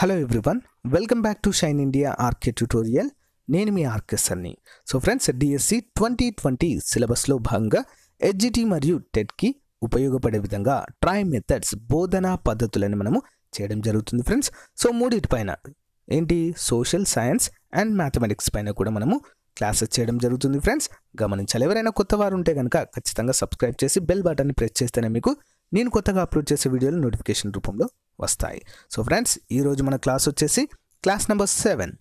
hello everyone welcome back to shine India RK tutorial నేను మీ ఆర్కేసర్ని so friends DSC twenty twenty సిలబస్లో భాగంగా ఎడ్జిటి మరియు టెట్కి e ఉపయోగపడే విధంగా ట్రై మెథడ్స్ బోధనా పద్ధతులను మనము చేయడం జరుగుతుంది ఫ్రెండ్స్ సో మూడిటి పైన ఏంటి సోషల్ సైన్స్ అండ్ మ్యాథమెటిక్స్ పైన కూడా మనము క్లాసెస్ చేయడం జరుగుతుంది ఫ్రెండ్స్ గమనించాలి ఎవరైనా కొత్త వారు ఉంటే కనుక ఖచ్చితంగా సబ్స్క్రైబ్ చేసి బెల్ బటన్ని ప్రెస్ చేస్తేనే మీకు నేను కొత్తగా అప్లోడ్ చేసే వీడియోలు నోటిఫికేషన్ రూపంలో వస్తాయి సో ఫ్రెండ్స్ ఈరోజు మన క్లాస్ వచ్చేసి క్లాస్ నెంబర్ సెవెన్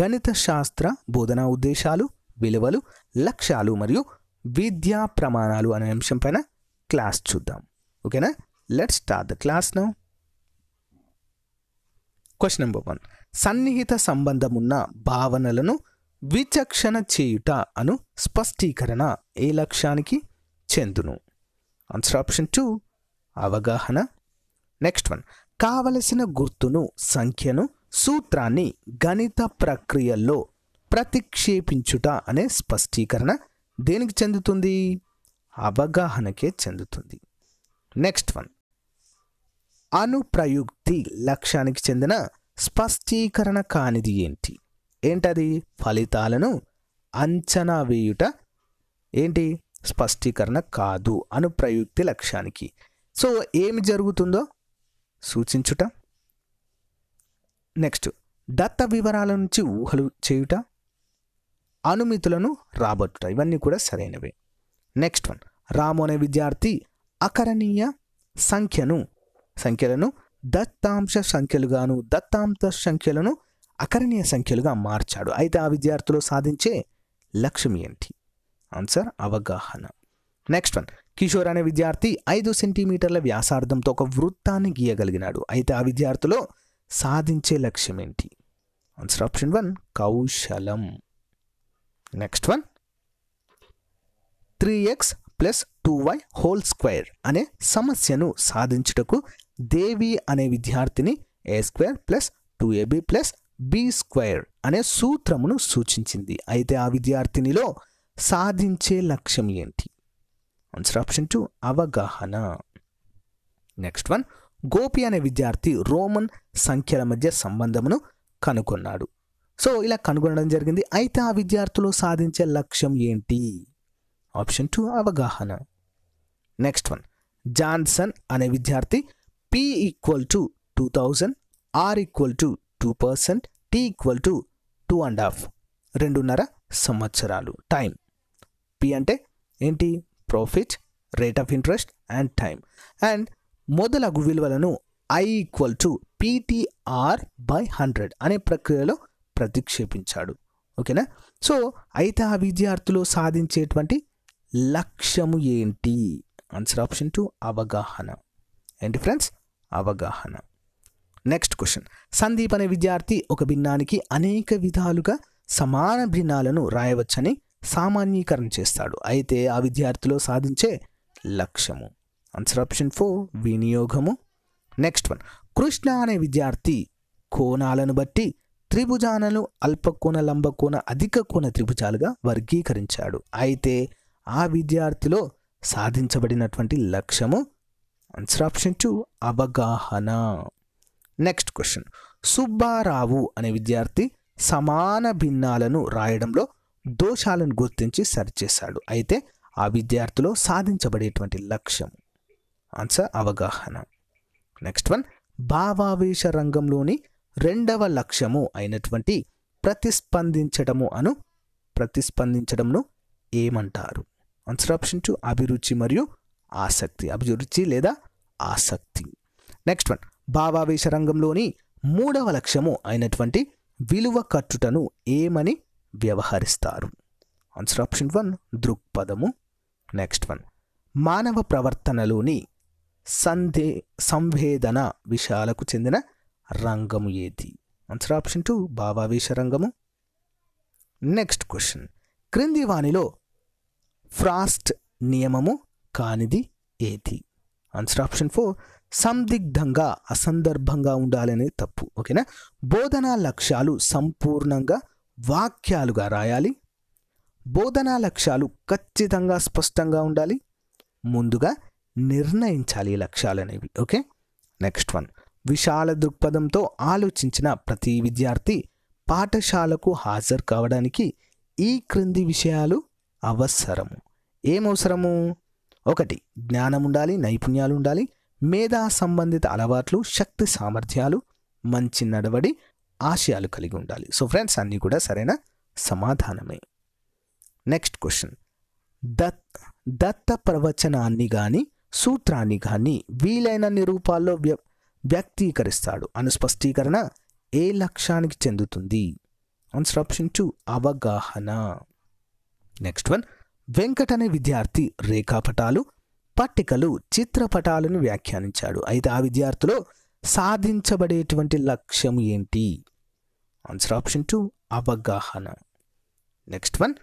గణిత శాస్త్ర బోధనా ఉద్దేశాలు విలువలు లక్ష్యాలు మరియు విద్యా ప్రమాణాలు అనే అంశం పైన క్లాస్ చూద్దాం ఓకేనా let start the class now question number one సన్నిహిత సంబంధమున్న భావనలను విచక్షణ చేయుట అను స్పష్టీకరణ ఏ లక్ష్యానికి చెందును ఆన్సర్ ఆప్షన్ టూ అవగాహన నెక్స్ట్ వన్ కావలసిన గుర్తును సంఖ్యను సూత్రాన్ని గణిత ప్రక్రియల్లో ప్రతిక్షేపించుట అనే స్పష్టీకరణ దేనికి చెందుతుంది అవగాహనకే చెందుతుంది నెక్స్ట్ వన్ అనుప్రయుక్తి లక్ష్యానికి చెందిన స్పష్టీకరణ కానిది ఏంటి ఏంటది ఫలితాలను అంచనా వేయుట ఏంటి స్పష్టీకరణ కాదు అనుప్రయుక్తి లక్ష్యానికి సో ఏమి జరుగుతుందో సూచించుట నెక్స్ట్ దత్త వివరాల నుంచి ఊహలు చేయుట అనుమితులను రాబట్టుట ఇవన్నీ కూడా సరైనవి నెక్స్ట్ వన్ రాము అనే విద్యార్థి అకరణీయ సంఖ్యను సంఖ్యలను దత్తాంశ సంఖ్యలుగాను దత్తాంశ సంఖ్యలను అకరణీయ సంఖ్యలుగా మార్చాడు అయితే ఆ విద్యార్థులు సాధించే లక్ష్యం ఏంటి ఆన్సర్ అవగాహన నెక్స్ట్ వన్ కిషోర్ అనే విద్యార్థి ఐదు సెంటీమీటర్ల వ్యాసార్థంతో ఒక వృత్తాన్ని గీయగలిగినాడు అయితే ఆ విద్యార్థిలో సాధించే లక్ష్యం ఏంటి ఆన్సర్ ఆప్షన్ వన్ కౌశలం next one three x plus two y whole square అనే సమస్యను సాధించుటకు దేవి అనే విద్యార్థిని a square plus two a b plus b square అనే సూత్రమును సూచించింది అయితే ఆ విద్యార్థినిలో సాధించే లక్ష్యం ఏంటి ఆన్సర్ ఆప్షన్ టూ అవగాహన నెక్స్ట్ వన్ గోపి అనే విద్యార్థి రోమన్ సంఖ్యల మధ్య సంబంధమును కనుగొన్నాడు సో ఇలా కనుగొనడం జరిగింది అయితే ఆ విద్యార్థులు సాధించే లక్ష్యం ఏంటి ఆప్షన్ టూ అవగాహన నెక్స్ట్ వన్ జాన్సన్ అనే విద్యార్థి P equal to two thousand R equal to two percent T equal to two and half రెండున్నర సంవత్సరాలు టైం పి అంటే ఏంటి profit rate of interest and time and మొదలగు విలువలను I equal to PTR by hundred అనే ప్రక్రియలో ప్రతిక్షేపించాడు ఓకేనా so అయితే ఆ విద్యార్థులు సాధించేటువంటి లక్ష్యము ఏంటి ఆన్సర్ ఆప్షన్ టు అవగాహన ఏంటి ఫ్రెండ్స్ అవగాహన నెక్స్ట్ క్వశ్చన్ సందీప్ అనే విద్యార్థి ఒక భిన్నానికి అనేక విధాలుగా సమాన భిన్నాలను రాయవచ్చని సామాన్యీకరణ చేస్తాడు అయితే ఆ విద్యార్థిలో సాధించే లక్ష్యము ఆన్సర్ ఆప్షన్ ఫోర్ వినియోగము నెక్స్ట్ వన్ కృష్ణ అనే విద్యార్థి కోణాలను బట్టి త్రిభుజాలను అల్పకోణ లంబకోణ అధిక కోణ త్రిభుజాలుగా వర్గీకరించాడు అయితే ఆ విద్యార్థిలో సాధించబడినటువంటి లక్ష్యము ఆన్సర్ ఆప్షన్ టూ అవగాహన నెక్స్ట్ క్వశ్చన్ సుబ్బారావు అనే విద్యార్థి సమాన భిన్నాలను రాయడంలో దోషాలను గుర్తించి సరిచేశాడు అయితే ఆ విద్యార్థిలో సాధించబడేటువంటి లక్ష్యం ఆన్సర్ అవగాహన నెక్స్ట్ వన్ భావావేశ రంగంలోని రెండవ లక్ష్యము అయినటువంటి ప్రతిస్పందించడము అను ప్రతిస్పందించడంను ఏమంటారు ఆన్సర్ ఆప్షన్ టు అభిరుచి మరియు ఆసక్తి అభిరుచి లేదా ఆసక్తి నెక్స్ట్ వన్ భావావేశ రంగంలోని మూడవ లక్ష్యము అయినటువంటి విలువ కట్టుటను ఏమని వ్యవహరిస్తారు ఆన్సర్ ఆప్షన్ వన్ దృక్పథము నెక్స్ట్ వన్ మానవ ప్రవర్తనలోని సందే సంవేదన విషయాలకు చెందిన రంగము ఏది ఆన్సర్ ఆప్షన్ టూ భావావేశ రంగము నెక్స్ట్ క్వశ్చన్ క్రింది వాణిలో ఫ్రాస్ట్ నియమము కానిది ఏది ఆన్సర్ ఆప్షన్ ఫోర్ సందిగ్ధంగా అసందర్భంగా ఉండాలనేది తప్పు ఓకేనా బోధనా లక్ష్యాలు సంపూర్ణంగా వాక్యాలుగా రాయాలి బోధనా లక్ష్యాలు ఖచ్చితంగా స్పష్టంగా ఉండాలి ముందుగా నిర్ణయించాలి లక్ష్యాలు అనేవి ఓకే నెక్స్ట్ వన్ విశాల దృక్పథంతో ఆలోచించిన ప్రతి విద్యార్థి పాఠశాలకు హాజరు కావడానికి ఈ క్రింది విషయాలు అవసరము ఏమవసరము ఒకటి జ్ఞానం ఉండాలి నైపుణ్యాలు ఉండాలి మేధా సంబంధిత అలవాట్లు శక్తి సామర్థ్యాలు మంచి నడవడి ఆశయాలు కలిగి ఉండాలి సో ఫ్రెండ్స్ అన్నీ కూడా సరైన సమాధానమే నెక్స్ట్ క్వశ్చన్ దత్ దత్త ప్రవచనాన్ని కానీ సూత్రాన్ని కానీ వీలైనన్ని రూపాల్లో వ్య వ్యక్తీకరిస్తాడు అను స్పష్టీకరణ ఏ లక్ష్యానికి చెందుతుంది ఆన్సర్ ఆప్షన్ టు అవగాహన నెక్స్ట్ వన్ వెంకటని అనే విద్యార్థి రేఖాపటాలు పట్టికలు చిత్రపటాలను వ్యాఖ్యానించాడు అయితే ఆ విద్యార్థులు సాధించబడేటువంటి లక్ష్యం ఏంటి ఆన్సర్ ఆప్షన్ టూ అవగాహన నెక్స్ట్ వన్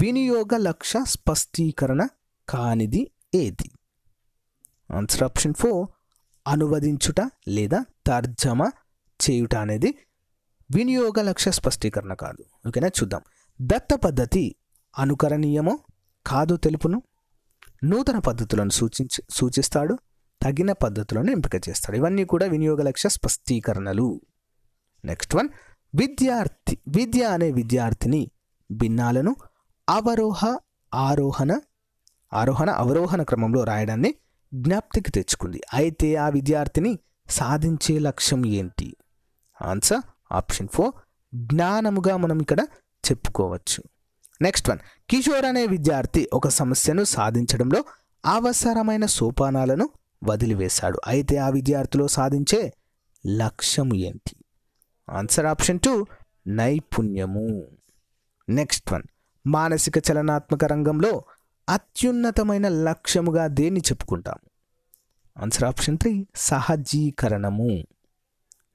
వినియోగ లక్ష్య స్పష్టీకరణ కానిది ఏది ఆన్సర్ ఆప్షన్ ఫోర్ అనువదించుట లేదా తర్జమా చేయుట అనేది వినియోగ లక్ష్య స్పష్టీకరణ కాదు ఓకేనా చూద్దాం దత్త పద్ధతి అనుకరణీయమో కాదో తెలుపును నూతన పద్ధతులను సూచించి సూచిస్తాడు తగిన పద్ధతులను ఎంపిక చేస్తాడు ఇవన్నీ కూడా వినియోగ లక్ష్య స్పష్టీకరణలు నెక్స్ట్ వన్ విద్యార్థి విద్య అనే విద్యార్థిని భిన్నాలను అవరోహ ఆరోహణ ఆరోహణ అవరోహణ క్రమంలో రాయడాన్ని జ్ఞాప్తికి తెచ్చుకుంది అయితే ఆ విద్యార్థిని సాధించే లక్ష్యం ఏంటి ఆన్సర్ ఆప్షన్ ఫోర్ జ్ఞానముగా మనం ఇక్కడ చెప్పుకోవచ్చు నెక్స్ట్ వన్ కిషోర్ అనే విద్యార్థి ఒక సమస్యను సాధించడంలో అవసరమైన సోపానాలను వదిలివేశాడు అయితే ఆ విద్యార్థిలో సాధించే లక్ష్యం ఏంటి ఆన్సర్ ఆప్షన్ టూ నైపుణ్యము నెక్స్ట్ వన్ మానసిక చలనాత్మక రంగంలో అత్యున్నతమైన లక్ష్యముగా దేన్ని చెప్పుకుంటాము ఆన్సర్ ఆప్షన్ త్రీ సహజీకరణము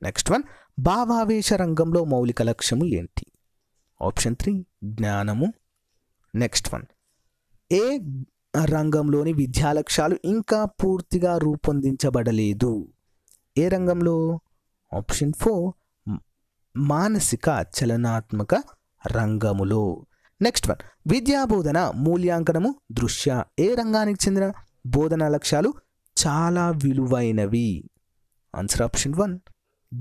నెక్స్ట్ వన్ భావావేశ రంగంలో మౌలిక లక్ష్యము ఏంటి ఆప్షన్ త్రీ జ్ఞానము నెక్స్ట్ వన్ ఏ రంగంలోని విద్యా లక్ష్యాలు ఇంకా పూర్తిగా రూపొందించబడలేదు ఏ రంగంలో ఆప్షన్ ఫోర్ మానసిక చలనాత్మక రంగములో నెక్స్ట్ వన్ విద్యా బోధన మూల్యాంకనము దృశ్య ఏ రంగానికి చెందిన బోధనా లక్ష్యాలు చాలా విలువైనవి ఆన్సర్ ఆప్షన్ వన్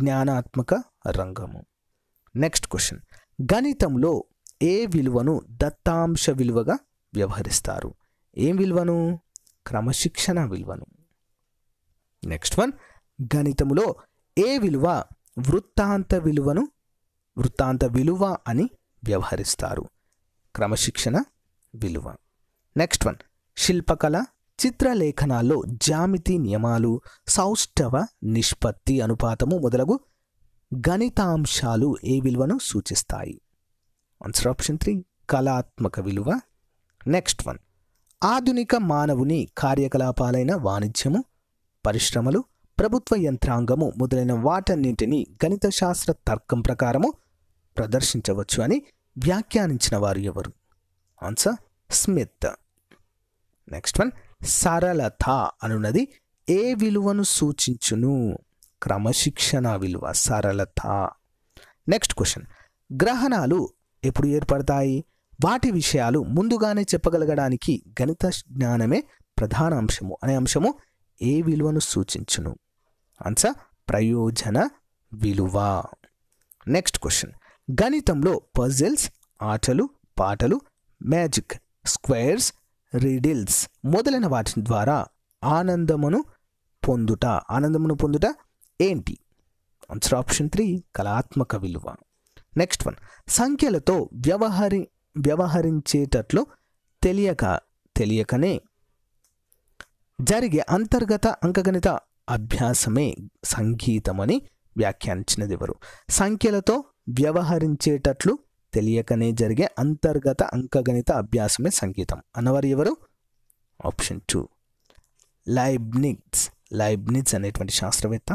జ్ఞానాత్మక రంగము నెక్స్ట్ క్వశ్చన్ గణితంలో ఏ విలువను దత్తాంశ విలువగా వ్యవహరిస్తారు ఏం విలువను క్రమశిక్షణ విలువను నెక్స్ట్ వన్ గణితములో ఏ విలువ వృత్తాంత విలువను వృత్తాంత విలువ అని వ్యవహరిస్తారు క్రమశిక్షణ విలువ నెక్స్ట్ వన్ శిల్పకళ చిత్రలేఖనాల్లో జామితి నియమాలు సౌష్ఠవ నిష్పత్తి అనుపాతము మొదలగు గణితాంశాలు ఏ విలువను సూచిస్తాయి ఆన్సర్ ఆప్షన్ త్రీ కళాత్మక విలువ నెక్స్ట్ వన్ ఆధునిక మానవుని కార్యకలాపాలైన వాణిజ్యము పరిశ్రమలు ప్రభుత్వ యంత్రాంగము మొదలైన వాటన్నింటినీ గణిత శాస్త్ర తర్కం ప్రకారము ప్రదర్శించవచ్చు అని వ్యాఖ్యానించిన వారు ఎవరు ఆన్సర్ స్మిత్ నెక్స్ట్ వన్ సరళత అనున్నది ఏ విలువను సూచించును క్రమశిక్షణ విలువ సరళత నెక్స్ట్ క్వశ్చన్ గ్రహణాలు ఎప్పుడు ఏర్పడతాయి వాటి విషయాలు ముందుగానే చెప్పగలగడానికి గణిత జ్ఞానమే ప్రధాన అంశము అనే అంశము ఏ విలువను సూచించును ఆన్సర్ ప్రయోజన విలువ నెక్స్ట్ క్వశ్చన్ గణితంలో పజిల్స్ ఆటలు పాటలు మ్యాజిక్ స్క్వేర్స్ రిడిల్స్ మొదలైన వాటి ద్వారా ఆనందమును పొందుట ఆనందమును పొందుట ఏంటి ఆన్సర్ ఆప్షన్ త్రీ కళాత్మక విలువ నెక్స్ట్ వన్ సంఖ్యలతో వ్యవహరి వ్యవహరించేటట్లు తెలియక తెలియకనే జరిగే అంతర్గత అంకగణిత అభ్యాసమే సంగీతమని ఎవరు సంఖ్యలతో వ్యవహరించేటట్లు తెలియకనే జరిగే అంతర్గత అంకగణిత అభ్యాసమే సంగీతం అన్నవారు ఎవరు ఆప్షన్ టూ లైబ్నిక్స్ లైబ్నిక్స్ అనేటువంటి శాస్త్రవేత్త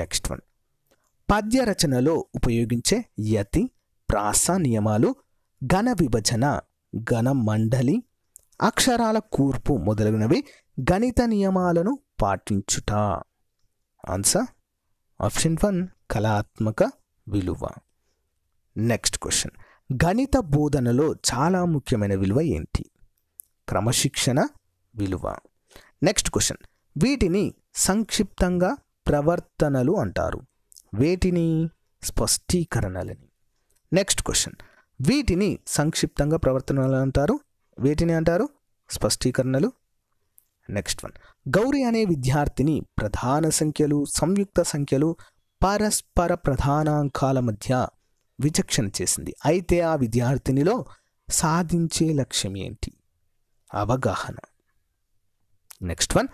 నెక్స్ట్ వన్ పద్యరచనలో రచనలో ఉపయోగించే యతి ప్రాస నియమాలు ఘన విభజన ఘన మండలి అక్షరాల కూర్పు మొదలగునవి గణిత నియమాలను పాటించుట ఆన్సర్ ఆప్షన్ వన్ కళాత్మక విలువ నెక్స్ట్ క్వశ్చన్ గణిత బోధనలో చాలా ముఖ్యమైన విలువ ఏంటి క్రమశిక్షణ విలువ నెక్స్ట్ క్వశ్చన్ వీటిని సంక్షిప్తంగా ప్రవర్తనలు అంటారు వేటిని స్పష్టీకరణలని నెక్స్ట్ క్వశ్చన్ వీటిని సంక్షిప్తంగా ప్రవర్తనలు అంటారు వేటిని అంటారు స్పష్టీకరణలు నెక్స్ట్ వన్ గౌరీ అనే విద్యార్థిని ప్రధాన సంఖ్యలు సంయుక్త సంఖ్యలు పరస్పర ప్రధానాంకాల మధ్య విచక్షణ చేసింది అయితే ఆ విద్యార్థినిలో సాధించే లక్ష్యం ఏంటి అవగాహన నెక్స్ట్ వన్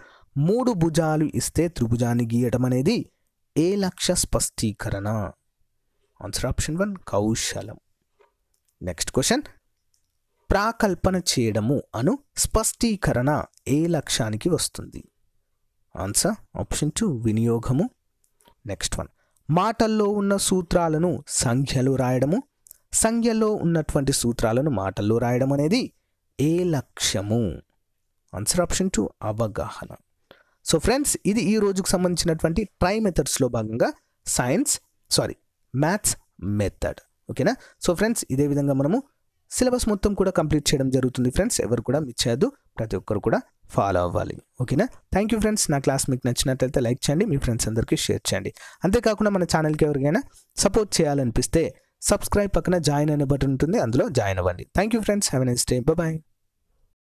మూడు భుజాలు ఇస్తే త్రిభుజాన్ని గీయడం అనేది ఏ లక్ష్య స్పష్టీకరణ ఆన్సర్ ఆప్షన్ వన్ కౌశలం నెక్స్ట్ క్వశ్చన్ ప్రాకల్పన చేయడము అను స్పష్టీకరణ ఏ లక్ష్యానికి వస్తుంది ఆన్సర్ ఆప్షన్ టూ వినియోగము నెక్స్ట్ వన్ మాటల్లో ఉన్న సూత్రాలను సంఖ్యలు రాయడము సంఖ్యలో ఉన్నటువంటి సూత్రాలను మాటల్లో రాయడం అనేది ఏ లక్ష్యము ఆన్సర్ ఆప్షన్ టూ అవగాహన సో ఫ్రెండ్స్ ఇది ఈ రోజుకు సంబంధించినటువంటి ట్రై మెథడ్స్లో భాగంగా సైన్స్ సారీ మ్యాథ్స్ మెథడ్ ఓకేనా సో ఫ్రెండ్స్ ఇదే విధంగా మనము సిలబస్ మొత్తం కూడా కంప్లీట్ చేయడం జరుగుతుంది ఫ్రెండ్స్ ఎవరు కూడా మిస్ చేయదు ప్రతి ఒక్కరు కూడా ఫాలో అవ్వాలి ఓకేనా థ్యాంక్ యూ ఫ్రెండ్స్ నా క్లాస్ మీకు నచ్చినట్లయితే లైక్ చేయండి మీ ఫ్రెండ్స్ అందరికీ షేర్ చేయండి అంతేకాకుండా మన ఛానల్కి ఎవరికైనా సపోర్ట్ చేయాలనిపిస్తే సబ్స్క్రైబ్ పక్కన జాయిన్ అనే బటన్ ఉంటుంది అందులో జాయిన్ అవ్వండి thank you friends have an day bye